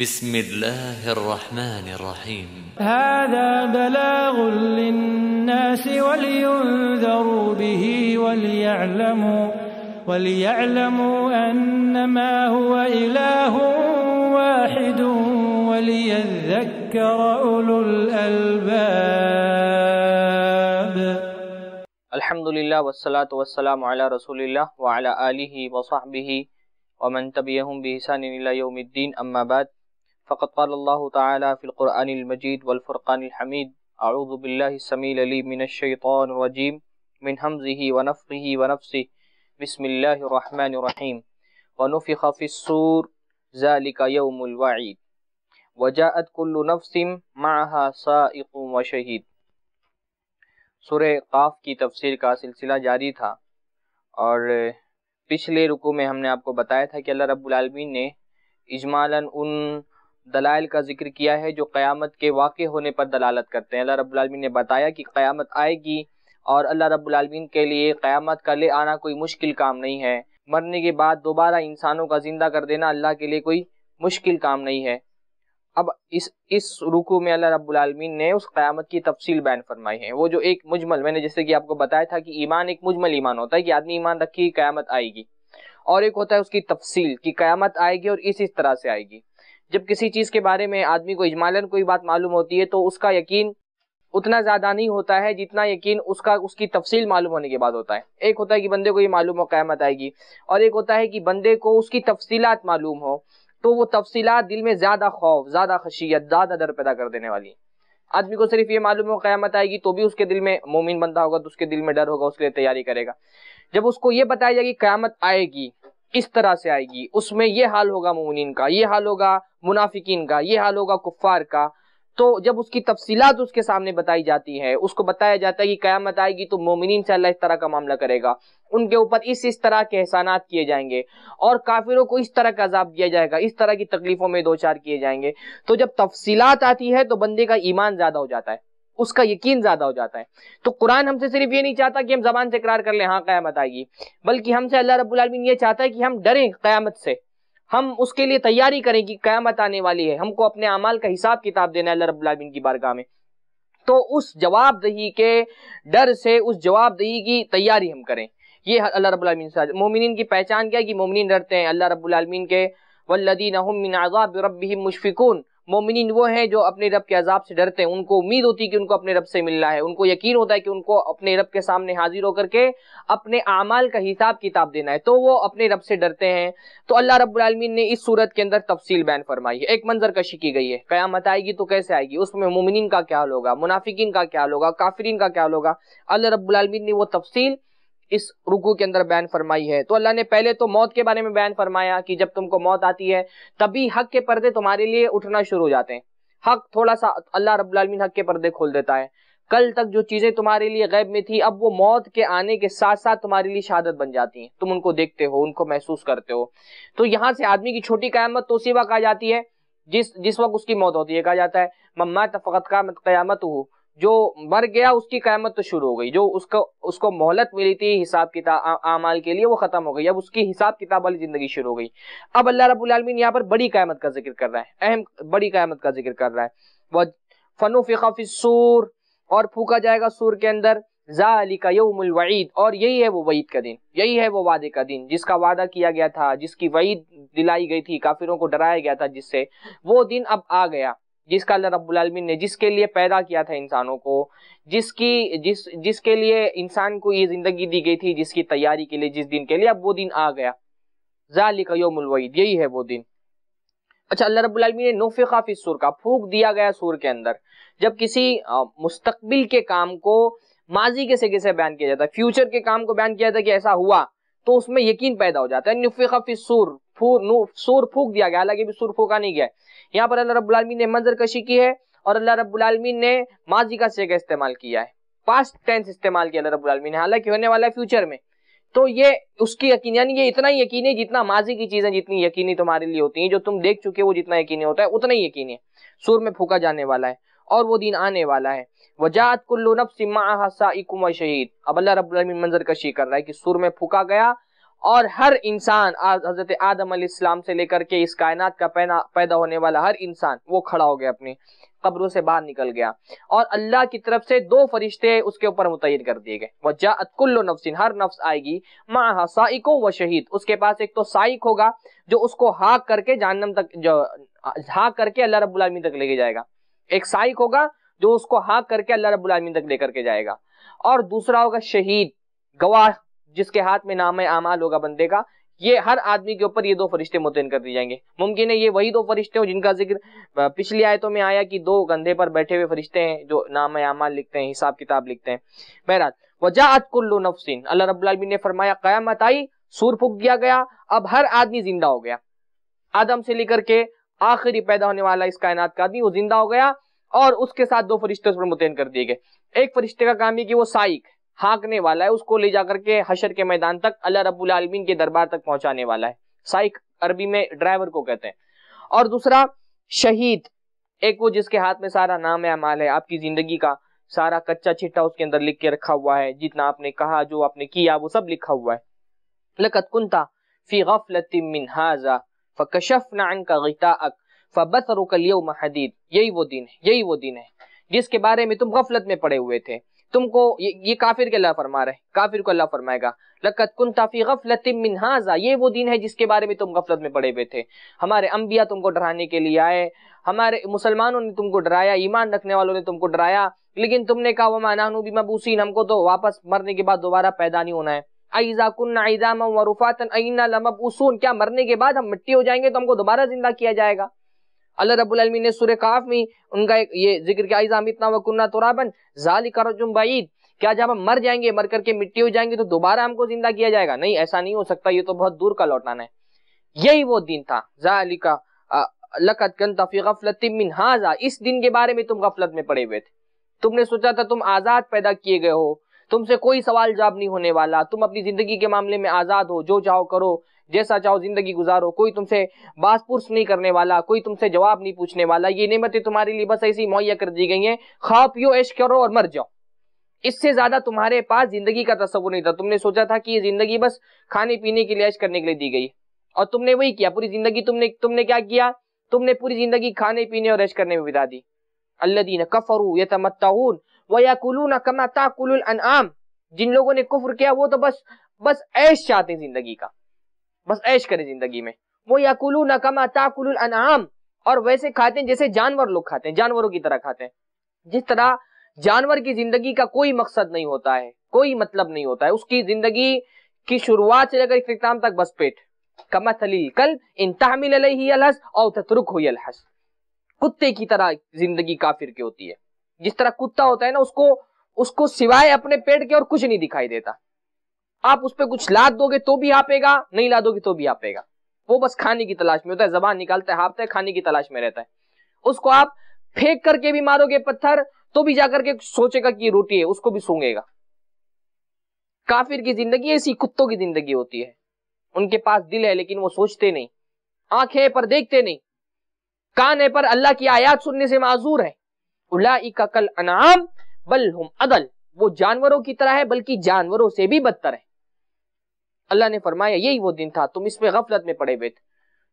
بسم الله الرحمن الرحيم هذا بلاغ للناس ولينذروا به وليعلموا وليعلموا أنما هو إله واحد وليذكر أولو الألباب الحمد لله والصلاة والسلام على رسول الله وعلى آله وصحبه ومن تبعهم بإحسان إلى يوم الدين أما بعد फ़कत अल्लाह तफ़िलमजीद वलफ़ुरक़ानहमीद आउज़बिल्लिसमीलमिनशैतरजीम मिन हमज़ी वनफ़ी वनफ़ी बसमीम वनफ़ी ख़फ़िसूर ज़ालिका यौमुलवाद वजात कुल्लु नफसिम माहा साइक़ व शहीद सुरह काफ़ की तफसीर का सिलसिला जारी था और पिछले रुकू में हमने आपको बताया था कि अल्लाह रब्बुल रबालमीन ने इजमालन उन दलाइल का जिक्र किया है जो क़्यामत के वाक़ होने पर दलालत करते हैं अल्लाह रब्लम ने बताया कि क़्यामत आएगी और अल्लाह रब्लमीन के लिए क़्यामत का ले आना कोई मुश्किल काम नहीं है मरने के बाद दोबारा इंसानों का ज़िंदा कर देना अल्लाह के लिए कोई मुश्किल काम नहीं है अब इस इस रुकू में अल्लाह रब्लमीन ने उस क़्यामत की तफसील बैन फरमाई है वो जो एक मुजमल मैंने जैसे कि आपको बताया था कि ईमान एक मुजमल ईमान होता है कि आदमी ईमान रखी क़्यामत आएगी और एक होता है उसकी तफसील कि क़्यामत आएगी और इस इस तरह से आएगी जब किसी चीज़ के बारे में आदमी को इजमालन कोई बात मालूम होती है तो उसका यकीन उतना ज़्यादा नहीं होता है जितना यकीन उसका उसकी तफसील मालूम होने के बाद होता है एक होता है कि बंदे को ये मालूम हो क़्यामत आएगी और एक होता है कि बंदे को उसकी तफसीत मालूम हो तो वो तफसीत दिल में ज़्यादा खौफ ज़्यादा खशियत ज़्यादा डर पैदा कर देने वाली आदमी को सिर्फ ये मालूम हो क़्यामत आएगी तो भी उसके दिल में मोमिन बंदा होगा तो उसके दिल में डर होगा उसके लिए तैयारी करेगा जब उसको ये बताया जाए कि क़्यामत आएगी इस तरह से आएगी उसमें ये हाल होगा ममिन का ये हाल होगा मुनाफिकीन का ये हाल होगा कुफ्फार का तो जब उसकी तफसीलात उसके सामने बताई जाती है उसको बताया जाता है कि क्यामत आएगी तो मोमिन से अल्लाह इस तरह का मामला करेगा उनके ऊपर इस इस तरह के एहसान किए जाएंगे और काफिरों को इस तरह का अजाब दिया जाएगा इस तरह की तकलीफों में दो चार किए जाएंगे तो जब तफसीलात आती है तो बंदे का ईमान ज़्यादा हो जाता है उसका यकीन ज्यादा हो जाता है तो कुरान हमसे सिर्फ ये नहीं चाहता कि हम जबान से करार कर लें हाँ क़्यामत आएगी बल्कि हमसे अल्लाह रबीन ये चाहता है कि हम डरें क़्यामत से हम उसके लिए तैयारी करें कि क़्यामत आने वाली है हमको अपने अमाल का हिसाब किताब देना है अल्लाह रबीन की बारगाह में तो उस जवाबदही के डर से उस जवाबदही की तैयारी हम करें ये अल्लाह रब्बुल से मोमिन की पहचान क्या है कि मोमिन डरते हैं अल्लाह रब्बुल के वल्लिन आज़ाब मुशफिकून मोमिन वो हैं जो अपने रब के अजाब से डरते हैं उनको उम्मीद होती है कि उनको अपने रब से मिलना है उनको यकीन होता है कि उनको अपने रब के सामने हाजिर होकर के अपने अमाल का हिसाब किताब देना है तो वो अपने रब से डरते हैं तो अल्लाह रबालमीन ने इस सूरत के अंदर तफसील बैन फरमाई है एक मंजर कशी की गई है क्यामत आएगी तो कैसे आएगी उसमें मोमिन का क्या होगा मुनाफिकिन का क्या होगा काफरीन का क्या होगा अल्लाह रबालमीन ने वो तफसील इस रुकू के अंदर बयान फरमाई है तो अल्लाह ने पहले तो मौत के बारे में बयान फरमाया कि जब तुमको मौत आती है तभी हक के पर्दे तुम्हारे लिए उठना शुरू हो जाते हैं हक थोड़ा सा अल्लाह रबालमीन हक के पर्दे खोल देता है कल तक जो चीजें तुम्हारे लिए गैब में थी अब वो मौत के आने के साथ साथ तुम्हारे लिए शहादत बन जाती है तुम उनको देखते हो उनको महसूस करते हो तो यहाँ से आदमी की छोटी कयामत वक्त आ जाती है जिस जिस वक्त उसकी मौत होती है कहा जाता है मम्मा तफकत का मत कयामत हो जो मर गया उसकी क्यामत तो शुरू हो गई जो उसको उसको मोहलत मिली थी हिसाब किताब आमाल के लिए वो ख़त्म हो गई अब उसकी हिसाब किताब वाली ज़िंदगी शुरू हो गई अब अल्लाह रब्बुल आलमीन यहाँ पर बड़ी क्यामत का जिक्र कर रहा है अहम बड़ी क्यामत का जिक्र कर रहा है वह फ़नु फ़िसूर और फूका जाएगा सूर के अंदर जालिका यौमुल वईद और यही है वो वईद का दिन यही है वो वादे का दिन जिसका वादा किया गया था जिसकी वईद दिलाई गई थी काफिरों को डराया गया था जिससे वो दिन अब आ गया जिसका अल्लाह रब्बुल आलमीन ने जिसके लिए पैदा किया था इंसानों को जिसकी जिस जिसके लिए इंसान को ये ज़िंदगी दी गई थी जिसकी तैयारी के लिए जिस दिन के लिए अब वो दिन आ गया जालिक योमुलवईद यही है वो दिन अच्छा अल्लाह रब्बुल आलमीन ने नोफिका फिसूर का फूक दिया गया सूर के अंदर जब किसी मुस्तकबिल के काम को माजी के सगे से बयान किया जाता है फ्यूचर के काम को बयान किया जाता है कि ऐसा हुआ तो उसमें यकीन पैदा हो जाता है नफिका फिसूर सूर फूक दिया गया हालांकि भी सूर फूका नहीं गया यहाँ पर अल्लाह रबालमीन ने मंजर कशी की है और अल्लाह रबालमीन ने माजी का सेगा इस्तेमाल किया है पास्ट टेंस इस्तेमाल किया अल्लाह रबालमीन ने हालांकि होने वाला है फ्यूचर में तो ये उसकी यकीन यानी ये इतना ही यकीन है जितना माजी की चीजें जितनी यकीनी तुम्हारे लिए होती हैं जो तुम देख चुके वो जितना यकीन होता है उतना ही यकीन है सुर में फूका जाने वाला है और वो दिन आने वाला है वजात कुल्लु नफ्स शहीद अब अल्लाह रबालमीन मंजर कशी कर रहा है कि सुर में फूका गया और हर इंसान हजरत आदम इस्लाम से लेकर के इस कायनात का पैदा होने वाला हर इंसान वो खड़ा हो गया अपनी कब्रों से बाहर निकल गया और अल्लाह की तरफ से दो फरिश्ते उसके ऊपर मुतयन कर दिए गए अतकुल्लो हर नफ्स आएगी माँ साइको व शहीद उसके पास एक तो साइक होगा जो उसको हाक करके जानम तक जो हाक करके अल्लाह रबालमी तक लेके जाएगा एक साइक होगा जो उसको हाक करके अल्लाह रबालमी तक लेकर के जाएगा और दूसरा होगा शहीद गवाह जिसके हाथ में नाम है आमाल होगा बंदे का ये हर आदमी के ऊपर ये दो फरिश्ते मुतयन कर दिए जाएंगे मुमकिन है ये वही दो फरिश्ते हो जिनका जिक्र पिछली आयतों में आया कि दो गंधे पर बैठे हुए फरिश्ते हैं जो नाम आमाल लिखते हैं हिसाब किताब लिखते हैं बहरहाल वजात कुल्लू नफसिन अल्लाह रबी ने फरमाया कयामत आई सूर फूक दिया गया अब हर आदमी जिंदा हो गया आदम से लेकर के आखिरी पैदा होने वाला इस कायनात का आदमी वो जिंदा हो गया और उसके साथ दो फरिश्ते उस पर मुतयन कर दिए गए एक फरिश्ते का काम है कि वो साइक हाँकने वाला है उसको ले जाकर के हशर के मैदान तक अल्लाह रबुल आलमीन के दरबार तक पहुंचाने वाला है साइक अरबी में ड्राइवर को कहते हैं और दूसरा शहीद एक वो जिसके हाथ में सारा नाम है अमाल है आपकी जिंदगी का सारा कच्चा छिट्टा उसके अंदर लिख के रखा हुआ है जितना आपने कहा जो आपने किया वो सब लिखा हुआ है लकत कुंता फी गफलत मिन हाजा फकशफना अनका गिताअक फबसरुक अल हदीद यही वो दिन है यही वो दिन है जिसके बारे में तुम गफलत में पड़े हुए थे तुमको ये, ये काफिर के अल्लाह फरमा रहे काफिर को अल्लाह फरमाएगा लकत कुन ताफी गफलत मिनहाजा ये वो दिन है जिसके बारे में तुम गफलत में पड़े हुए थे हमारे अम्बिया तुमको डराने के लिए आए हमारे मुसलमानों ने तुमको डराया ईमान रखने वालों ने तुमको डराया लेकिन तुमने कहा वो मानानु भी मबूसिन हमको तो वापस मरने के बाद दोबारा पैदा नहीं होना है क्या मरने के बाद हम मिट्टी हो जाएंगे तो हमको दोबारा जिंदा किया जाएगा अल्लाह रबी ने सुर काफ में उनका एक ये जिक्र किया इज़ाम इतना वकुन्ना तुराबन जाली करजुम बाईद क्या जब हम मर जाएंगे मर करके मिट्टी हो जाएंगे तो दोबारा हमको जिंदा किया जाएगा नहीं ऐसा नहीं हो सकता ये तो बहुत दूर का लौटाना है यही वो दिन था जालिका लकत कन तफी गफलत मिन हाजा इस दिन के बारे में तुम गफलत में पड़े हुए थे तुमने सोचा था तुम आज़ाद पैदा किए गए हो तुमसे कोई सवाल जवाब नहीं होने वाला तुम अपनी जिंदगी के मामले में आज़ाद हो जो चाहो करो जैसा चाहो जिंदगी गुजारो कोई तुमसे बासपुरस नहीं करने वाला कोई तुमसे जवाब नहीं पूछने वाला ये नियमतें तुम्हारे लिए बस ऐसी मुहैया कर दी गई हैं खा पियो ऐश करो और मर जाओ इससे ज्यादा तुम्हारे पास जिंदगी का तस्वुर नहीं था तुमने सोचा था कि ये जिंदगी बस खाने पीने के लिए ऐश करने के लिए दी गई और तुमने वही किया पूरी जिंदगी तुमने तुमने क्या किया तुमने पूरी जिंदगी खाने पीने और ऐश करने में बिता दी अल्लादीन कफरू यतमत्ताऊन वयाकुलून कमा अन आम जिन लोगों ने कुफ्र किया वो तो बस बस ऐश चाहते जिंदगी का बस ऐश करें जिंदगी में वो यकुलू नकमा अनाम और वैसे खाते हैं जैसे जानवर लोग खाते हैं जानवरों की तरह खाते हैं जिस तरह जानवर की जिंदगी का कोई मकसद नहीं होता है कोई मतलब नहीं होता है उसकी जिंदगी की शुरुआत से लेकर इख्तिताम तक बस पेट कमथली कल इन अलहस और ततरुक हुई अलहस कुत्ते की तरह जिंदगी काफिर की होती है जिस तरह कुत्ता होता है ना उसको उसको सिवाय अपने पेट के और कुछ नहीं दिखाई देता आप उस पर कुछ लाद दोगे तो भी आपेगा नहीं लादोगे तो भी आपेगा वो बस खाने की तलाश में होता है जबान निकालता है हाफता है खाने की तलाश में रहता है उसको आप फेंक करके भी मारोगे पत्थर तो भी जाकर के सोचेगा कि रोटी है उसको भी सूंगेगा काफिर की जिंदगी ऐसी कुत्तों की जिंदगी होती है उनके पास दिल है लेकिन वो सोचते नहीं आंखें पर देखते नहीं कान है पर अल्लाह की आयात सुनने से माजूर है उला कल अनाम बल हम अदल वो जानवरों की तरह है बल्कि जानवरों से भी बदतर है अल्लाह ने फरमाया यही वो दिन था तुम इसमें गफलत में पड़े हुए थे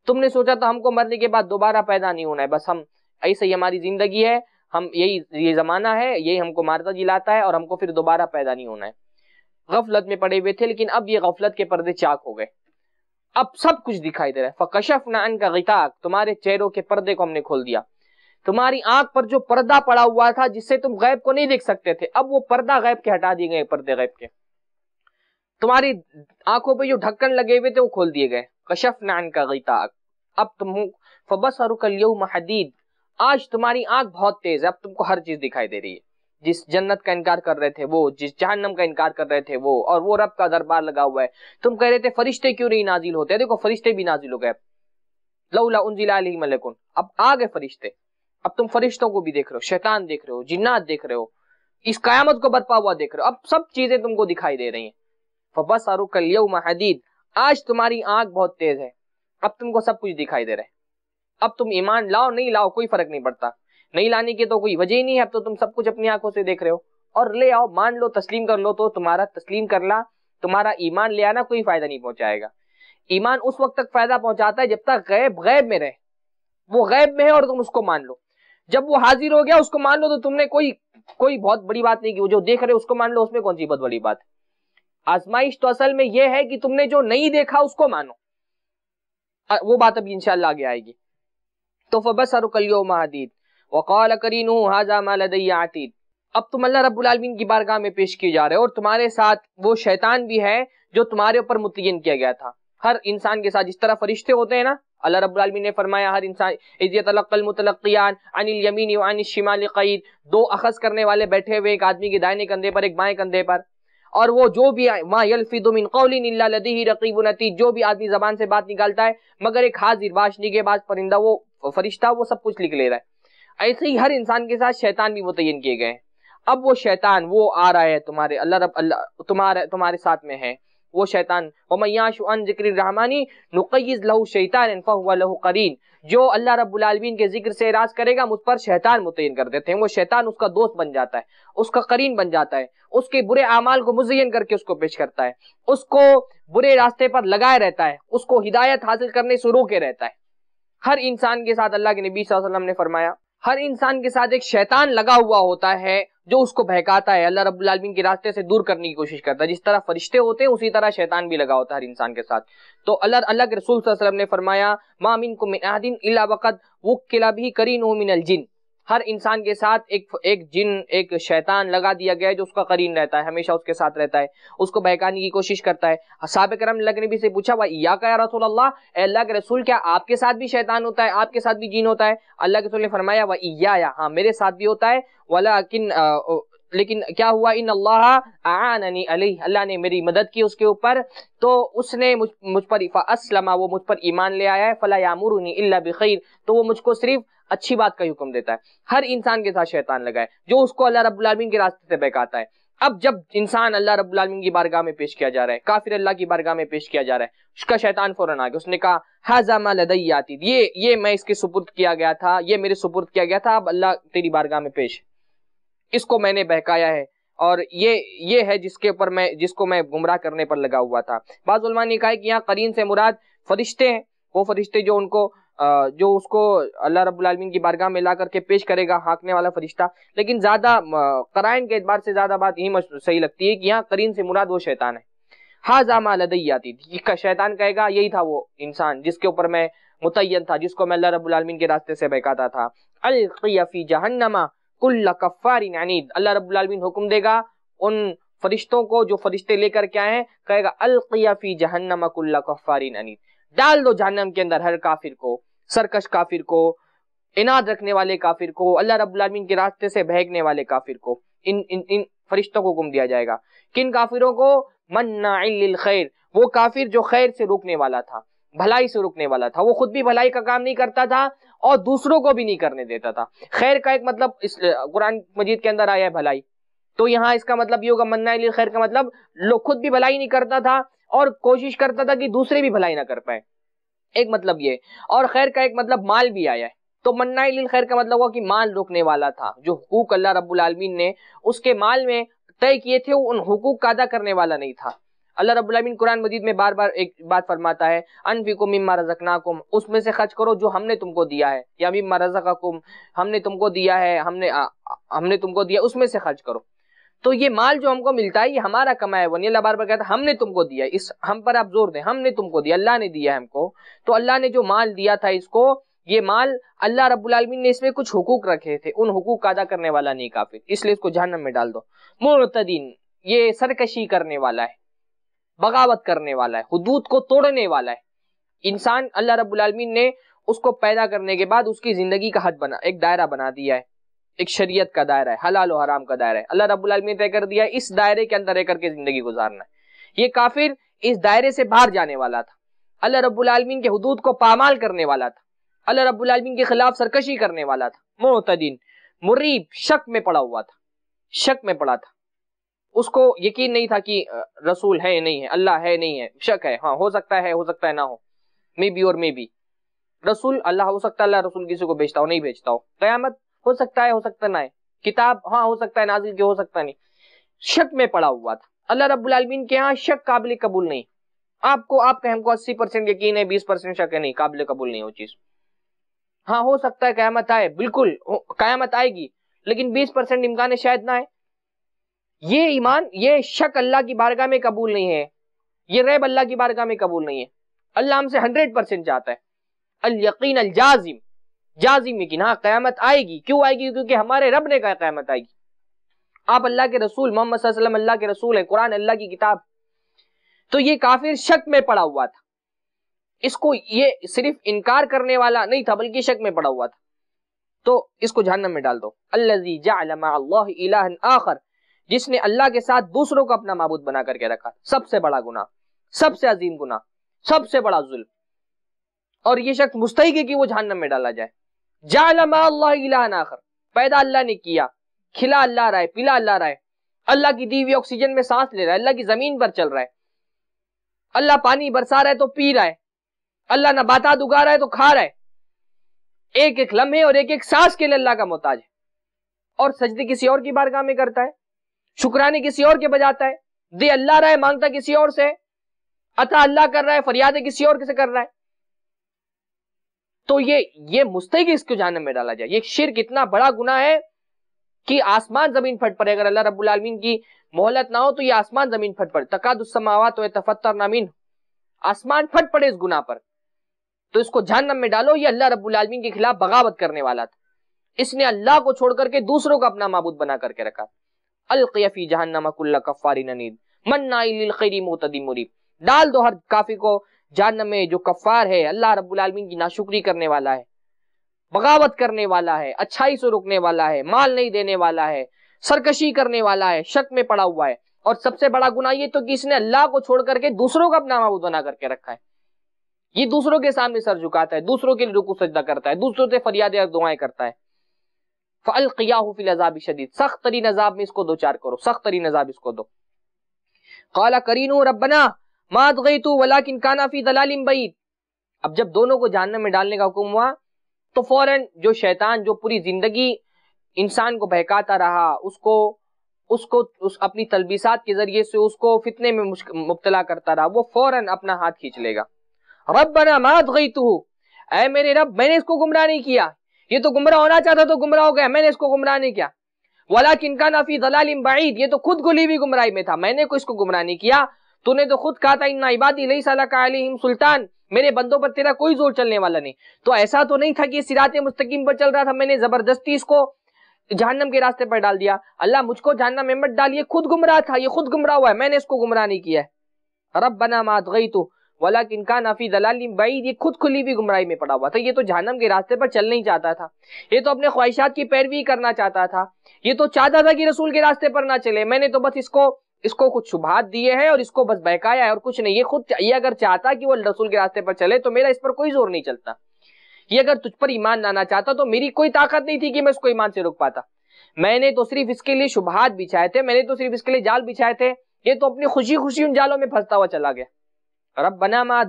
तुमने सोचा था हमको मरने के बाद दोबारा पैदा नहीं होना है बस हम ऐसे ही हमारी जिंदगी है हम यही ये जमाना है यही हमको मारता जिलाता है और हमको फिर दोबारा पैदा नहीं होना है गफलत में पड़े हुए थे लेकिन अब ये गफलत के पर्दे चाक हो गए अब सब कुछ दिखाई दे रहा है फकशफ नान का गिताक तुम्हारे चेहरों के पर्दे को हमने खोल दिया तुम्हारी आंख पर जो पर्दा पड़ा हुआ था जिससे तुम गैब को नहीं देख सकते थे अब वो पर्दा गैब के हटा दिए गए पर्दे गैब के तुम्हारी आंखों पे जो ढक्कन लगे हुए थे वो खोल दिए गए कशफ नान का गीता अब तुम फबस महदीद आज तुम्हारी आंख बहुत तेज है अब तुमको हर चीज दिखाई दे रही है जिस जन्नत का इनकार कर रहे थे वो जिस जहन्नम का इनकार कर रहे थे वो और वो रब का दरबार लगा हुआ है तुम कह रहे थे फरिश्ते क्यों नहीं नाजिल होते देखो फरिश्ते भी नाजिल हो गए मलकुन अब आ गए फरिश्ते अब तुम फरिश्तों को भी देख रहे हो शैतान देख रहे हो जिन्नात देख रहे हो इस कयामत को बरपा हुआ देख रहे हो अब सब चीजें तुमको दिखाई दे रही हैं फबसारु कलियव महदीद आज तुम्हारी आंख बहुत तेज है अब तुमको सब कुछ दिखाई दे रहा है अब तुम ईमान लाओ नहीं लाओ कोई फर्क नहीं पड़ता नहीं लाने की तो कोई वजह ही नहीं है अब तो तुम सब कुछ अपनी आंखों से देख रहे हो और ले आओ मान लो तस्लीम कर लो तो तुम्हारा तस्लीम कर ला तुम्हारा ईमान ले आना कोई फायदा नहीं पहुंचाएगा ईमान उस वक्त तक फायदा पहुंचाता है जब तक गैब गैब में रहे वो गैब में है और तुम उसको मान लो जब वो हाजिर हो गया उसको मान लो तो तुमने कोई कोई बहुत बड़ी बात नहीं की वो जो देख रहे हो उसको मान लो उसमें कौन सी बहुत बड़ी बात है आजमाइश तो असल में यह है कि तुमने जो नहीं देखा उसको मानो वो बात अभी इंशाला आगे आएगी तो फबस अरुकलियो महादीद वकाल करीन हाजा मालदैया आतीद अब तुम अल्लाह रब्बुल आलमीन की बारगाह में पेश किए जा रहे हो और तुम्हारे साथ वो शैतान भी है जो तुम्हारे ऊपर मुतयन किया गया था हर इंसान के साथ जिस तरह फरिश्ते होते हैं ना अल्लाह रब्बुल आलमीन ने फरमाया हर इंसान इज़्यतलकल अनिल यमीन व अनिल शिमाल क़ईद दो अखज़ करने वाले बैठे हुए एक आदमी के दाहिने कंधे पर एक बाएं कंधे पर और वो जो भी माँ यलफिदुमिन रकीब नतीज जो भी आदमी जबान से बात निकालता है मगर एक हाजिर वाशनी के बाद परिंदा वो फरिश्ता वो सब कुछ लिख ले रहा है ऐसे ही हर इंसान के साथ शैतान भी मुतयन किए गए हैं अब वो शैतान वो आ रहा है तुम्हारे अल्लाह रब अल्लाह तुम्हारे तुम्हारे साथ में है वो शैतान वमयाशुअन जिक्र रहमानी नुकैज़ लहू शैतान लहू करीन जो अल्लाह रब्बुल आलमीन के जिक्र से राज करेगा मुझ पर शैतान मुतयन कर देते हैं वो शैतान उसका दोस्त बन जाता है उसका करीन बन जाता है उसके बुरे अमाल को मुजयन करके उसको पेश करता है उसको बुरे रास्ते पर लगाए रहता है उसको हिदायत हासिल करने से रोके रहता है हर इंसान के साथ अल्लाह के नबी वसल्लम ने फरमाया हर इंसान के साथ एक शैतान लगा हुआ होता है जो उसको बहकाता है अल्लाह रब्बुल आलमीन के रास्ते से दूर करने की कोशिश करता है जिस तरह फरिश्ते होते हैं उसी तरह शैतान भी लगा होता है हर इंसान के साथ तो अल्लाह अल्लाह के रसूल वसल्लम ने फरमाया मामिन को मिन अहदिन इला वक़द वो किला भी करीन मिनल जिन हर इंसान के साथ एक एक जिन एक शैतान लगा दिया गया है जो उसका करीन रहता है हमेशा उसके साथ रहता है उसको बहकाने की कोशिश करता है साब करम भी से पूछा वह या का रसूल अल्लाह अल्लाह के रसूल क्या आपके साथ भी शैतान होता है आपके साथ भी जिन होता है अल्लाह के रसूल ने फरमाया वह या हाँ मेरे साथ भी होता है वाला किन लेकिन क्या हुआ इन अल्लाह आननी अली अल्लाह ने मेरी मदद की उसके ऊपर तो उसने मुझ मुझ पर असलमा वो मुझ पर ईमान ले आया है फला यामुरनी अल्ला बखीर तो वो मुझको सिर्फ अच्छी बात का हुक्म देता है हर इंसान के साथ शैतान लगाए जो उसको अल्लाह रबालमीन के रास्ते से बहकाता है अब जब इंसान अल्लाह रबालमीन की बारगाह में पेश किया जा रहा है काफिर अल्लाह की बारगाह में पेश किया जा रहा है उसका शैतान फौरन आ गया उसने कहा हाजामा लदई आती ये ये मैं इसके सुपुर्द किया गया था ये मेरे सुपुर्द किया गया था अब अल्लाह तेरी बारगाह में पेश है इसको मैंने बहकाया है और ये ये है जिसके ऊपर मैं जिसको मैं गुमराह करने पर लगा हुआ था बाद ने कहा कि यहाँ करीन से मुराद फरिश्ते हैं वो फरिश्ते जो उनको जो उसको अल्लाह रबालमीन की बारगाह में ला करके पेश करेगा हाँकने वाला फरिश्ता लेकिन ज़्यादा कराइन के एतबार से ज़्यादा बात यही सही लगती है कि यहाँ करीन से मुराद वो शैतान है जामा मा लदैयाती जिसका शैतान कहेगा यही था वो इंसान जिसके ऊपर मैं मुतयन था जिसको मैं अल्लाह रबालमीन के रास्ते से बहकाता था अलफी जहन्नमा कुल्ला अल्लाह रब्बुल हुक्म देगा उन फरिश्तों को जो फरिश्ते लेकर के आए कहेगा अलकियाफी फी जहन्नम कुल्ला कफ़ारिन अनीद डाल दो जहन्नम के अंदर हर काफिर को सरकश काफिर को इनाद रखने वाले काफिर को अल्लाह रब्बुल आलमीन के रास्ते से बहकने वाले काफिर को इन इन इन फरिश्तों को हुक्म दिया जाएगा किन काफिरों को मन्नाइल खैर वो काफिर जो खैर से रुकने वाला था भलाई से रुकने वाला था वो खुद भी भलाई का काम नहीं करता था और दूसरों को भी नहीं करने देता था खैर का एक मतलब इस कुरान मजीद के अंदर आया है भलाई तो यहाँ इसका मतलब ये होगा मन्ना खैर का मतलब लोग खुद भी भलाई नहीं करता था और कोशिश करता था कि दूसरे भी भलाई ना कर पाए एक मतलब ये और खैर का एक मतलब माल भी आया है तो मन्ना खैर का मतलब हुआ कि माल रोकने वाला था जो हुकूक अल्लाह रब्बुल आलमीन ने उसके माल में तय किए थे उन हुकूक का अदा करने वाला नहीं था अल्लाह रबीन कुरान मजीद में बार बार एक बात फरमाता है अनफिको मिम्मा रजकनाकुम उसमें से खर्च करो जो हमने तुमको दिया है या मिम्मा रजकाकुम हमने तुमको दिया है हमने आ, हमने तुमको दिया उसमें से खर्च करो तो ये माल जो हमको मिलता है ये हमारा कमाया हुआ नहीं बार बार कहता हमने तुमको दिया इस हम पर आप जोर दें हमने तुमको दिया अल्लाह ने दिया है हमको तो अल्लाह ने जो माल दिया था इसको ये माल अल्लाह रबालमीन ने इसमें कुछ हुकूक रखे थे उन हुकूक अदा करने वाला नहीं काफी इसलिए इसको जहनम में डाल दो मुतदीन ये सरकशी करने वाला है बगावत करने वाला है हदूद को तोड़ने वाला है इंसान अल्लाह रबालमीन ने उसको पैदा करने के बाद उसकी ज़िंदगी का हद बना एक दायरा बना दिया है एक शरीयत का दायरा है हलाल और हराम का दायरा है अल्लाह ने तय कर दिया है इस दायरे के अंदर रह करके ज़िंदगी गुजारना है ये काफिर इस दायरे से बाहर जाने वाला था अल्लाह रबालमीन के हदूद को पामाल करने वाला था अल्लाह रबालमीन के खिलाफ सरकशी करने वाला था मोहतदीन मुरीब शक में पड़ा हुआ था शक में पड़ा था उसको यकीन नहीं था कि रसूल है नहीं है अल्लाह है नहीं है शक है हाँ हो सकता है हो सकता है ना हो मे बी और मे बी रसूल अल्लाह हो सकता है अल्लाह रसूल किसी को भेजता हो नहीं भेजता हो कयामत हो सकता है हो सकता ना है किताब हाँ हो सकता है नाजिल के हो सकता नहीं शक में पड़ा हुआ था अल्लाह रबालमीन के यहाँ शक काबिल कबूल नहीं आपको आपका हमको अस्सी परसेंट यकीन है बीस परसेंट शक है नहीं काबिल कबूल नहीं वो चीज हाँ हो सकता है कयामत आए बिल्कुल कयामत आएगी लेकिन बीस परसेंट इम्कान शायद ना आए ये ईमान ये शक अल्लाह की बारगाह में कबूल नहीं है ये रैब अल्लाह की बारगाह में कबूल नहीं है अल्लाह हमसे हंड्रेड परसेंट चाहता है अल यकीन अल जाजिम जाजिम यकीन हाँ क़्यामत आएगी क्यों आएगी क्योंकि हमारे रब ने कहा क़्यामत आएगी आप अल्लाह के रसूल मोहम्मद अल्लाह के रसूल हैं कुरान अल्लाह की किताब तो ये काफिर शक में पड़ा हुआ था इसको ये सिर्फ इनकार करने वाला नहीं था बल्कि शक में पड़ा हुआ था तो इसको जहनम में डाल दो अल्लाह आखिर जिसने अल्लाह के साथ दूसरों को अपना मबूद बना करके रखा सबसे बड़ा गुना सबसे अजीम गुना सबसे बड़ा जुल्म और ये शख्स मुस्तक है कि वो जहनम में डाला जाए जाखर पैदा अल्लाह ने किया खिला अल्लाह रहा है पिला अल्लाह रहा है अल्लाह की दीवी ऑक्सीजन में सांस ले रहा है अल्लाह की जमीन पर चल रहा है अल्लाह पानी बरसा रहा है तो पी रहा है अल्लाह नबातात उगा रहा है तो खा रहा है एक एक लम्हे और एक एक सांस के लिए अल्लाह का मोहताज है और सजदे किसी और की बारगाह में करता है शुक्राने किसी और के बजाता है दे अल्लाह रहा है मांगता किसी और से अतः अल्लाह कर रहा है फरियाद किसी और किसे कर रहा है तो ये ये मुस्तैक इसको जानने में डाला जाए ये शिर कितना बड़ा गुना है कि आसमान जमीन फट पड़े अगर अल्लाह रब्बुल आलमीन की मोहलत ना हो तो ये आसमान जमीन फट पड़े तकादुस्समावा तो तफत्तर नामीन आसमान फट पड़े इस गुना पर तो इसको जहनम में डालो ये अल्लाह रब्बुल आलमीन के खिलाफ बगावत करने वाला था इसने अल्लाह को छोड़ करके दूसरों को अपना मबूद बना करके रखा अलकफ़ी जहन्नमकुल्ला कफ़ारी मन्नाखरी डाल दो हर काफी को जहन्नम में जो कफ़ार है अल्लाह रब्बुल आलमीन की नाशुक्री करने वाला है बगावत करने वाला है अच्छाई से रुकने वाला है माल नहीं देने वाला है सरकशी करने वाला है शक में पड़ा हुआ है और सबसे बड़ा गुना ये तो कि इसने अल्लाह को छोड़ करके दूसरों का अपना महबूद बना करके रखा है ये दूसरों के सामने सर झुकाता है दूसरों के लिए रुकू सजदा करता है दूसरों से फरियादे दुआएं करता है शदीद सख्त तरीन अजाब में इसको दो चार करो सख्त तरीन अजाब इसको दो करीन रबना मात गई वला बईद अब जब दोनों को में डालने का हुक्म हुआ तो फौरन जो शैतान जो पूरी जिंदगी इंसान को बहकाता रहा उसको उसको उस अपनी तलबीसात के जरिए से उसको फितने में मुबतला करता रहा वो फौरन अपना हाथ खींच लेगा रब बना मात गई तू ऐ मेरे रब मैंने इसको गुमराह नहीं किया ये तो गुमराह होना चाहता तो गुमराह हो गया मैंने इसको गुमराह नहीं किया वाला किनका नफी दलालिम ये तो खुद गुली भी गुमराही में था मैंने को इसको गुमराह नहीं किया तूने तो खुद कहा था इन्ना इबादी नहीं सला का सुल्तान मेरे बंदों पर तेरा कोई जोर चलने वाला नहीं तो ऐसा तो नहीं था कि सिरात मुस्तकीम पर चल रहा था मैंने जबरदस्ती इसको जहन्नम के रास्ते पर डाल दिया अल्लाह मुझको जहन्नम में मत डालिए खुद गुमराह था ये खुद गुमराह हुआ है मैंने इसको गुमराह नहीं किया है रब बना मात गई तो वला किनका नफी दलाली भाई ये खुद खुली भी गुमराही में पड़ा हुआ था ये तो जहनम के रास्ते पर चलना ही चाहता था ये तो अपने ख्वाहिशात की पैरवी करना चाहता था ये तो चाहता था कि रसूल के रास्ते पर ना चले मैंने तो बस इसको इसको कुछ शुभात दिए हैं और इसको बस बहकाया है और कुछ नहीं ये खुद ये अगर चाहता कि वो रसूल के रास्ते पर चले तो मेरा इस पर कोई जोर नहीं चलता ये अगर तुझ पर ईमान लाना चाहता तो मेरी कोई ताकत नहीं थी कि मैं उसको ईमान से रुक पाता मैंने तो सिर्फ इसके लिए शुभात बिछाए थे मैंने तो सिर्फ इसके लिए जाल बिछाए थे ये तो अपनी खुशी खुशी उन जालों में फंसता हुआ चला गया रब बना मा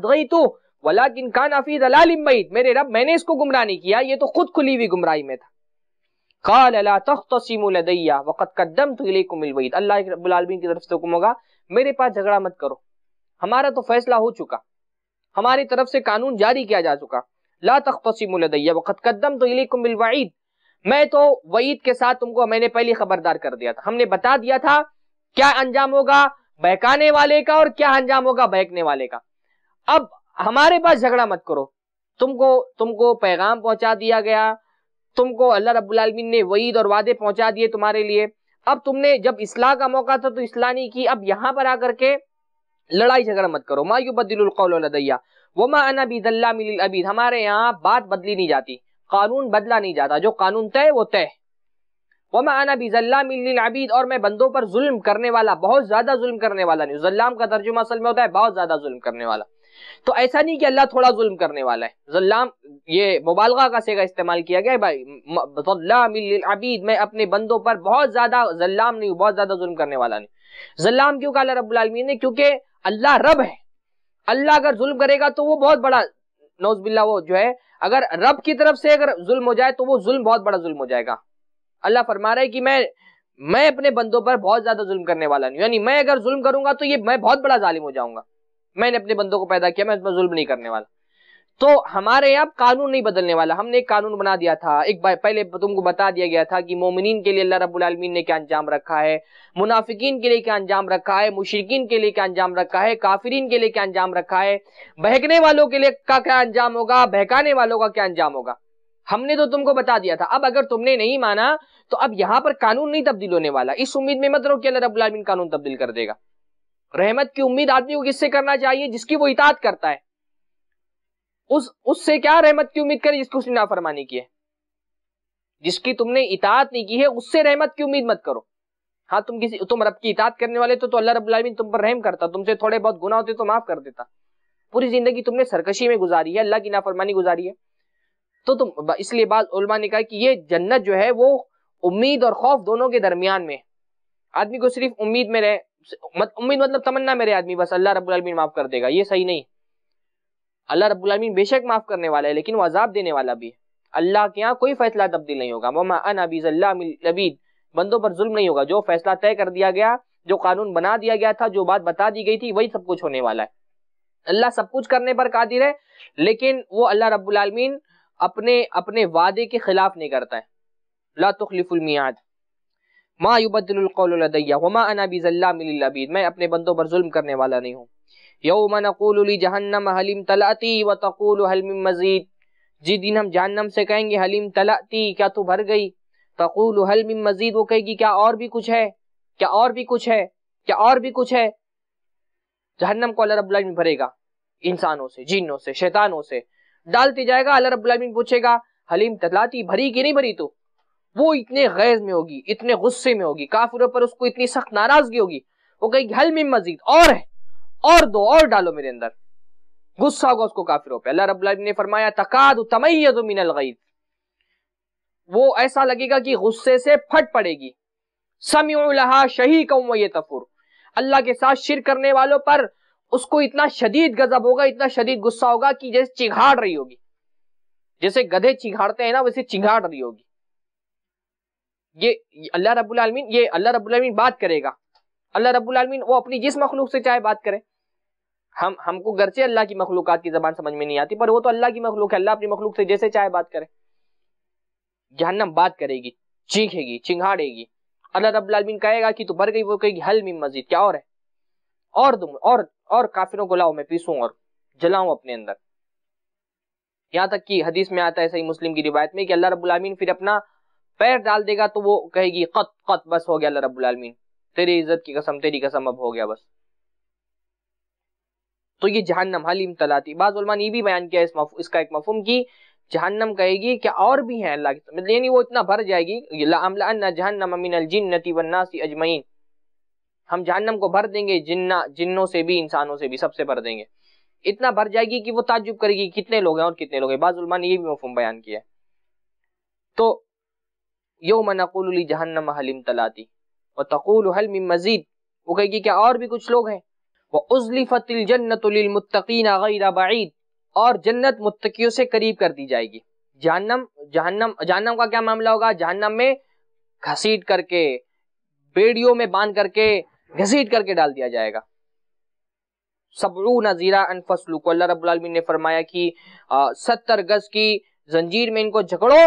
वला किन कान हफीज अलालिमईद मेरे रब मैंने इसको गुमराह नहीं किया ये तो खुद खुली हुई गुमराही में था काल अला तख्तसीम लदैया वक़द कदम तुलैकुम अलवईद अल्लाह रब्बुल की तरफ से हुक्म होगा मेरे पास झगड़ा मत करो हमारा तो फैसला हो चुका हमारी तरफ से कानून जारी किया जा चुका ला तख्तसीम लदैया वक़त कदम तो इले तुलैकुम अलवईद मैं तो वईद के साथ तुमको मैंने पहले खबरदार कर दिया था हमने बता दिया था क्या अंजाम होगा बहकाने वाले का और क्या अंजाम होगा बहकने वाले का अब हमारे पास झगड़ा मत करो तुमको तुमको पैगाम पहुंचा दिया गया तुमको अल्लाह रबालमीन ने वईद और वादे पहुंचा दिए तुम्हारे लिए अब तुमने जब इसलाह का मौका था तो इसलाह नहीं की अब यहाँ पर आकर के लड़ाई झगड़ा मत करो मायू वो मा अनाबीदल्ला अबीद हमारे यहाँ बात बदली नहीं जाती कानून बदला नहीं जाता जो कानून तय वो तय वमा आना बिजल्लाबीद और मैं बंदों पर जुल्म करने वाला बहुत ज़्यादा जुल्म करने वाला नहीं जल्लाम का तर्जुमा असल में होता है बहुत ज़्यादा जुल्म करने वाला तो ऐसा नहीं कि अल्लाह थोड़ा जुल्म करने वाला है जल्लाम ये मुबालगा का सेगा इस्तेमाल किया गया है भाई अबीद मैं अपने बंदों पर बहुत ज़्यादा जल्लाम नहीं बहुत ज़्यादा जुल्म करने वाला नहीं जल्लाम क्यों कहा रबालमीन ने क्योंकि अल्लाह रब है अल्लाह अगर जुल्म करेगा तो वो बहुत बड़ा नौजबिल्ला वो जो है अगर रब की तरफ से अगर जुल्म हो जाए तो वो जुल्म बहुत बड़ा जुल्म हो जाएगा अल्लाह फरमा रहा है कि मैं मैं अपने बंदों पर बहुत ज्यादा जुल्म करने वाला नहीं यानी मैं अगर जुल्म करूंगा तो ये मैं बहुत बड़ा जालिम हो जाऊंगा मैंने अपने बंदों को पैदा किया मैं उसमें जुल्म नहीं करने वाला तो हमारे यहाँ कानून नहीं बदलने वाला हमने एक कानून बना दिया था एक पहले तुमको बता दिया गया था कि मोमिन के लिए अल्लाह रब्बुल ने क्या अंजाम रखा है मुनाफिकीन के लिए क्या अंजाम रखा है मुशरकिन के लिए क्या अंजाम रखा है काफिरीन के लिए क्या अंजाम रखा है बहकने वालों के लिए का क्या अंजाम होगा बहकाने वालों का क्या अंजाम होगा हमने तो तुमको बता दिया था अब अगर तुमने नहीं माना तो अब यहां पर कानून नहीं तब्दील होने वाला इस उम्मीद में मत रहो कि अल्लाह रब्बुल आलमीन कानून तब्दील कर देगा रहमत की उम्मीद आदमी को किससे करना चाहिए जिसकी वो इतात करता है उस उससे क्या रहमत की उम्मीद करे जिसकी उसने नाफरमानी की है जिसकी तुमने इतात नहीं की है उससे रहमत की उम्मीद मत करो हाँ तुम किसी तुम रब की इतात करने वाले तो, तो अल्लाह रबालमीन तुम पर रहम करता तुमसे थोड़े बहुत गुना होते तो माफ कर देता पूरी जिंदगी तुमने सरकशी में गुजारी है अल्लाह की नाफरमानी गुजारी है तो तुम इसलिए बाद उलमा ने कहा कि ये जन्नत जो है वो उम्मीद और खौफ दोनों के दरमियान में आदमी को सिर्फ उम्मीद में रहे मत, उम्मीद मतलब तमन्ना में रहे आदमी बस अल्लाह रबीन माफ़ कर देगा ये सही नहीं अल्लाह रबालमीन बेशक माफ़ करने वाला है लेकिन वो अजाब देने वाला भी अल्लाह के यहाँ कोई फैसला तब्दील नहीं होगा ममा अनबीज़ल्लाबीद बंदों पर जुल्म नहीं होगा जो फैसला तय कर दिया गया जो कानून बना दिया गया था जो बात बता दी गई थी वही सब कुछ होने वाला है अल्लाह सब कुछ करने पर कादिर है लेकिन वो अल्लाह आलमीन अपने अपने वादे के खिलाफ नहीं करता है ला तुखलिफुलमियाद माँ युबदलकौलदैया वमा अनाबीज़ल्लाबीद मैं अपने बंदों पर जुल्म करने वाला नहीं हूँ यौम नकूल जहन्नम हलीम तलाती व तकूल हलम मजीद जिस दिन हम जहन्नम से कहेंगे हलीम तलाती क्या तू भर गई तकूल हलम मजीद वो कहेगी क्या और भी कुछ है क्या और भी कुछ है क्या और भी कुछ है जहन्नम को अल्लाह रब्ला भरेगा इंसानों से जीनों से शैतानों से डालते जाएगा अल्लाह रबालमीन पूछेगा हलीम तलाती भरी कि नहीं भरी तो वो इतने गैज में होगी इतने गुस्से में होगी काफिरों पर उसको इतनी सख्त नाराजगी होगी वो कहेगी हल में मजीद और है और दो और डालो मेरे अंदर गुस्सा होगा उसको काफिरों पर अल्लाह रब ने फरमाया तकाद तमैयज वो ऐसा लगेगा कि गुस्से से फट पड़ेगी समय शही कौम ये तफुर अल्लाह के साथ शिर करने वालों पर उसको इतना शदीद गजब होगा इतना शदीद गुस्सा होगा कि जैसे चिघाड़ रही होगी जैसे गधे चिघाड़ते हैं ना वैसे चिघाड़ रही होगी ये अल्लाह रब्बुल आलमीन ये अल्लाह रब्बुल आलमीन बात करेगा अल्लाह रब्बुल आलमीन वो अपनी जिस मखलूक से चाहे बात करे हम हमको गरचे अल्लाह की मखलूक की जबान समझ में नहीं आती पर वो तो अल्लाह की मखलूक है अल्लाह अपनी मखलूक से जैसे चाहे बात करे जहन्नम बात करेगी चीखेगी चिंघाड़ेगी अल्लाह रब्बुल आलमीन कहेगा कि तू भर गई वो कहेगी हल में मस्जिद क्या और है और दूंगा और और काफिरों को लाओ मैं पीसूं और जलाऊं अपने अंदर यहां तक कि हदीस में आता है सही मुस्लिम की रिवायत में कि अल्लाह रब्बुल आलमीन फिर अपना पैर डाल देगा तो वो कहेगी कत कत बस हो गया अल्लाह रब्बुल आलमीन तेरी इज्जत की कसम तेरी कसम अब हो गया बस तो ये जहन्नम हलीम तलाती बाज़ा ने भी बयान किया इस मफ, इसका एक मफहम की जहन्नम कहेगी कि और भी हैं अल्लाह की मतलब यानी वो इतना भर जाएगी जहन्नम अमिन अलजिन्नति वन्नासी अजमईन हम जहनम को भर देंगे जिन्ना जिन्नों से भी इंसानों से भी सबसे भर देंगे इतना भर जाएगी कि वो ताजुब करेगी कितने लोग हैं और कितने लोग हैं बाजुल ने यह भी मफूम बयान किया तो यो मनाकुली जहन्नम हलिम तलाती व तकुल हलमी मजीद वो कहेगी क्या और भी कुछ लोग हैं वह उजलीफ़तिल जन्नतमतकीन गैर बाईद और जन्नत मुत्तकियों से करीब कर दी जाएगी जहन्नम जहन्नम जहन्नम का क्या मामला होगा जहन्नम में घसीट करके बेड़ियों में बांध करके घसीट करके डाल दिया जाएगा सबरू नजीरा फसलू को अल्लाह रबालमीन ने फरमाया कि सत्तर गज की जंजीर में इनको झकड़ो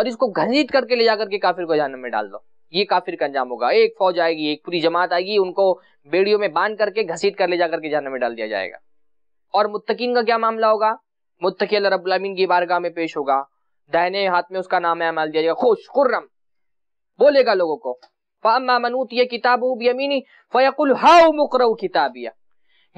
और इसको घसीट करके ले जाकर के काफिर को जानम में डाल दो ये काफिर का अंजाम होगा एक फौज आएगी एक पूरी जमात आएगी उनको बेड़ियों में बांध करके घसीट कर ले जाकर के जानम में डाल दिया जाएगा और मुत्तकीन का क्या मामला होगा मुत्तकी अल्लाह रबालमीन की बारगाह में पेश होगा दाहिने हाथ में उसका नाम है दिया जाएगा खुश खुर्रम बोलेगा लोगों को फ़ामा मनूत किताब यमीनी फ़यकुल हाउ मुकर किताबिया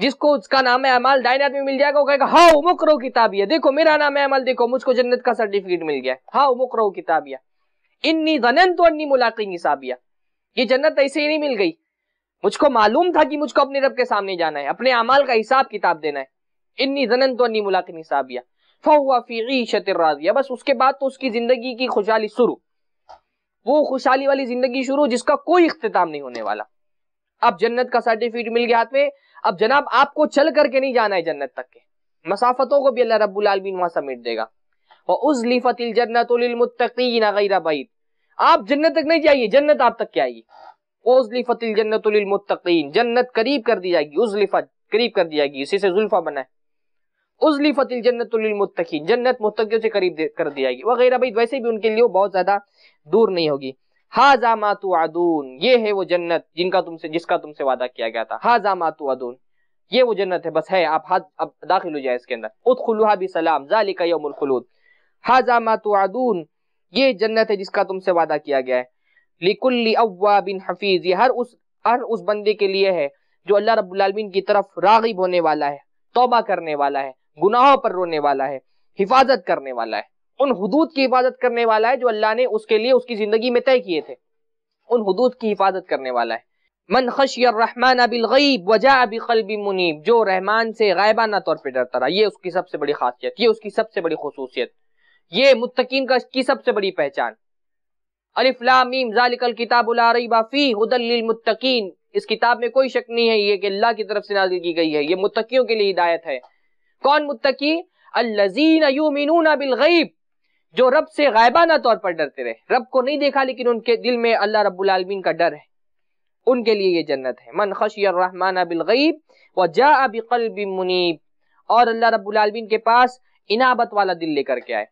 जिसको उसका नाम है अमाल दाइन आदमी मिल जाएगा वो कहेगा हाउ मुकर किताबिया देखो मेरा नाम है अमाल देखो मुझको जन्नत का सर्टिफिकेट मिल गया हाउ मुकर किताबिया इन्नी गनन तो अन्नी मुलाकिन साबिया ये जन्नत ऐसे ही नहीं मिल गई मुझको मालूम था कि मुझको अपने रब के सामने जाना है अपने अमाल का हिसाब किताब देना है इन्नी गनन तो अन्नी मुलाकिन साबिया फ़हुआ राजिया बस उसके बाद तो उसकी ज़िंदगी की खुशहाली शुरू वो खुशहाली वाली जिंदगी शुरू जिसका कोई इख्ताम नहीं होने वाला अब जन्नत का सर्टिफिकेट मिल गया हाथ में अब जनाब आपको चल करके नहीं जाना है जन्नत तक के मसाफतों को भी अल्लाह रब्बुल आलमीन वहां समेट देगा और उस लिफत जन्नत आप जन्नत तक नहीं जाइए जन्नत आप तक के आएगी जन्नत जन्नत करीब कर दी जाएगी उजलिफा करीब कर दी जाएगी इसी से जुल्फा बनाए उजली फतिल जन्नतमतकी जन्नत मुतकियों से करीब कर दी जाएगी वगैरह भाई वैसे भी उनके लिए बहुत ज़्यादा दूर नहीं होगी हाजा मातु आदून ये है वो जन्नत जिनका तुमसे जिसका तुमसे वादा किया गया था हाजा मातु आदून ये वो जन्नत है बस है आप हाथ अब दाखिल हो जाए इसके अंदर उदखलुहा भी सलाम जालिका यौमुलखलूद हाजा मातु आदून ये जन्नत है जिसका तुमसे वादा किया गया है लिकुल्ली अव्वा बिन हफीज ये हर उस हर उस बंदे के लिए है जो अल्लाह रब्बुल आलमीन की तरफ रागिब होने वाला है तोबा करने वाला है गुनाहों पर रोने वाला है हिफाजत करने वाला है उन हदूद की हिफाजत करने वाला है जो अल्लाह ने उसके लिए उसकी जिंदगी में तय किए थे उन हदूद की हिफाजत करने वाला है मन खशियरहमान अबिलगीब वजा अबिकलबी मुनीब जो रहमान से गायबाना तौर पर डरता रहा ये उसकी सबसे बड़ी खासियत ये उसकी सबसे बड़ी खसूसियत ये मुतकीन का की सबसे बड़ी पहचान अलिफ्लामीम जालिकल किताबुलाफी हदलमुतकीन इस किताब में कोई शक नहीं है ये कि अल्लाह की तरफ से नाजिल की गई है ये मुतकियों के लिए हिदायत है कौन मुत्तकी अल्लजीन यूमिनूना बिल गईब जो रब से गायबाना तौर पर डरते रहे रब को नहीं देखा लेकिन उनके दिल में अल्लाह रब्बुल आलमीन का डर है उनके लिए ये जन्नत है मन खशियरहमान बिल गईब व जा बिकल्ब मुनीब और अल्लाह रब्बुल आलमीन के पास इनाबत वाला दिल लेकर के आए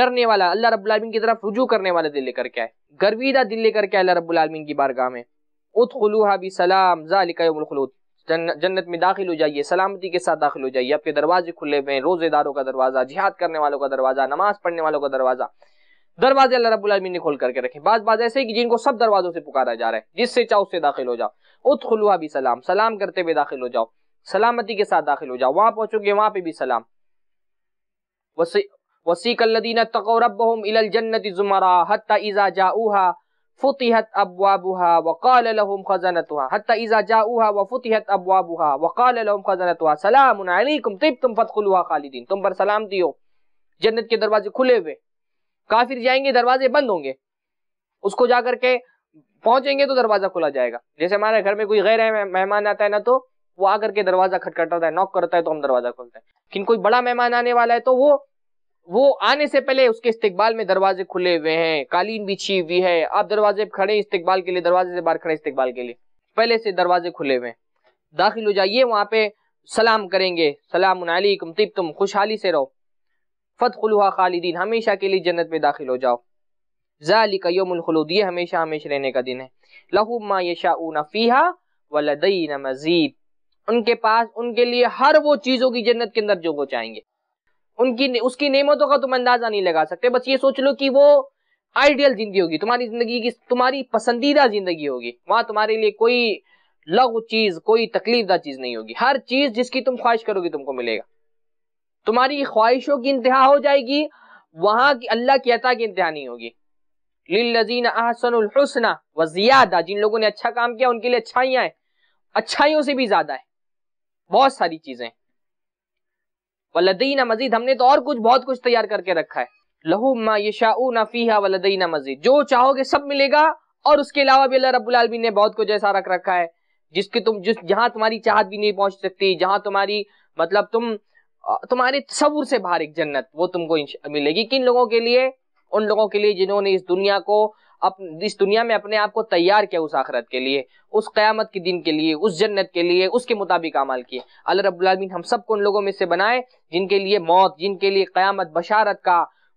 डरने वाला अल्लाह रब्बुल आलमीन की तरफ रुजू करने वाला दिल लेकर के आए गर्वीदा दिल लेकर के अल्लाह रब्बुल आलमीन की बारगाह में उदखुलूहा बिसलाम ज़ालिका यौमुल खुलूद जन्नत में दाखिल हो जाइए सलामती के साथ दाखिल हो जाइए आपके दरवाजे खुले हुए रोजेदारों का दरवाज़ा जिहाद करने वालों का दरवाज़ा नमाज पढ़ने वालों का दरवाज़ा दरवाजे अल्लाह रब्बुल आलमीन ने खोल करके रखे बाज बाज ऐसे कि जिनको सब दरवाजों से पुकारा जा रहा है जिससे चाहो उससे दाखिल हो जाओ उत खुलवा भी सलाम सलाम करते हुए दाखिल हो जाओ सलामती के साथ दाखिल हो जाओ वहां पहुंचोगे वहां पे भी सलाम वसी वसीकल्लदीन तकौ इलल जन्नति जुमरा हत्ता इजा जाऊहा फुतिहत अबवाबुहा वकाल लहुम खजनतुहा हत्ता इजा जाऊहा व फुतिहत अबवाबुहा वकाल लहुम खजनतुहा सलाम अलैकुम तिब्तुम फदखुलुहा खालिदीन तुम पर सलाम दियो जन्नत के दरवाजे खुले हुए काफिर जाएंगे दरवाजे बंद होंगे उसको जाकर के पहुंचेंगे तो दरवाजा खुला जाएगा जैसे हमारे घर में कोई गैर मेहमान आता है ना तो वो आकर के दरवाजा खटखटाता है नॉक करता है तो हम दरवाजा खोलते हैं लेकिन कोई बड़ा मेहमान आने वाला है तो वो वो आने से पहले उसके इस्तेबाल में दरवाजे खुले हुए हैं कालीन बिछी हुई है आप दरवाजे खड़े इस्तेबाल के लिए दरवाजे से बाहर खड़े इस्तेबाल के लिए पहले से दरवाजे खुले हुए हैं दाखिल हो जाइए वहाँ पे सलाम करेंगे सलाम अलैकुम तिब तुम खुशहाली से रहो फत फ़तखुलहा खालिदीन हमेशा के लिए जन्नत में दाखिल हो जाओ जाली का योमखलूद ये हमेशा हमेशा रहने का दिन है लहुमा यशाऊन फ़ीहा वलदीन मजीद उनके पास उनके लिए हर वो चीज़ों की जन्नत के अंदर जो वो चाहेंगे उनकी उसकी नेमतों का तुम अंदाजा नहीं लगा सकते बस ये सोच लो कि वो आइडियल जिंदगी होगी तुम्हारी जिंदगी की तुम्हारी पसंदीदा जिंदगी होगी वहां तुम्हारे लिए कोई लघु चीज कोई तकलीफदा चीज नहीं होगी हर चीज जिसकी तुम ख्वाहिश करोगे तुमको मिलेगा तुम्हारी ख्वाहिशों की इंतहा हो जाएगी वहां की अल्लाह की अता की इंतहा नहीं होगी लिल्लजीन अहसनसना व जिन लोगों ने अच्छा काम किया उनके लिए अच्छाइयाँ हैं अच्छाइयों से भी ज्यादा है बहुत सारी चीजें वलदई मजीद हमने तो और कुछ बहुत कुछ तैयार करके रखा है लहू मा यशाऊ ना फीहा वलदई मजीद जो चाहोगे सब मिलेगा और उसके अलावा भी अल्लाह रब्बुल आलमीन ने बहुत कुछ ऐसा रख रखा है जिसके तुम जिस जहाँ तुम्हारी चाहत भी नहीं पहुंच सकती जहाँ तुम्हारी मतलब तुम तुम्हारे सबूर से बाहर एक जन्नत वो तुमको मिलेगी किन लोगों के लिए उन लोगों के लिए जिन्होंने इस दुनिया को अप, इस दुनिया में अपने आप को तैयार किया उस आखरत के लिए उस क़यामत के दिन के लिए उस जन्नत के लिए उसके मुताबिक अमल किए अल्लाह रबालमीन हम सबको उन लोगों में से बनाए जिनके लिए मौत जिनके लिए क़यामत बशारत का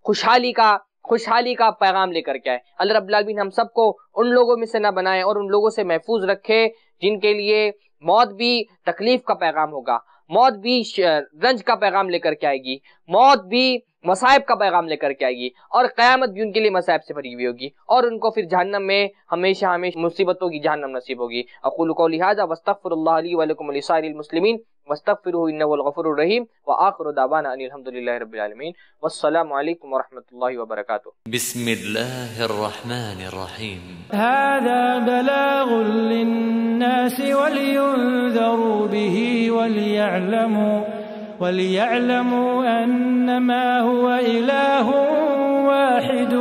खुशहाली का खुशहाली का पैगाम लेकर के आए अल्लाह रबालमीन हम सबको उन लोगों में से ना बनाए और उन लोगों से महफूज रखे जिनके लिए मौत भी तकलीफ का पैगाम होगा मौत भी रंज का पैगाम लेकर के आएगी मौत भी मसाइब का पैगाम लेकर के आएगी और क़यामत भी उनके लिए मसाइब से भरी हुई होगी और उनको फिर जहनम में हमेशा हमेशा मुसीबतों की जहनम नसीब होगी अकुल को लिहाजा वस्तफ़र واستغفره انه الغفور الرحيم واخر دعوانا ان الحمد لله رب العالمين والسلام عليكم ورحمه الله وبركاته. بسم الله الرحمن الرحيم. هذا بلاغ للناس ولينذروا به وليعلموا وليعلموا انما هو اله واحد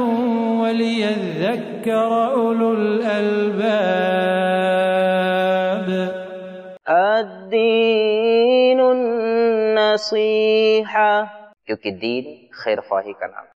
وليذكر اولو الالباب. الدين नसीहा क्योंकि दीन खैर फाही का नाम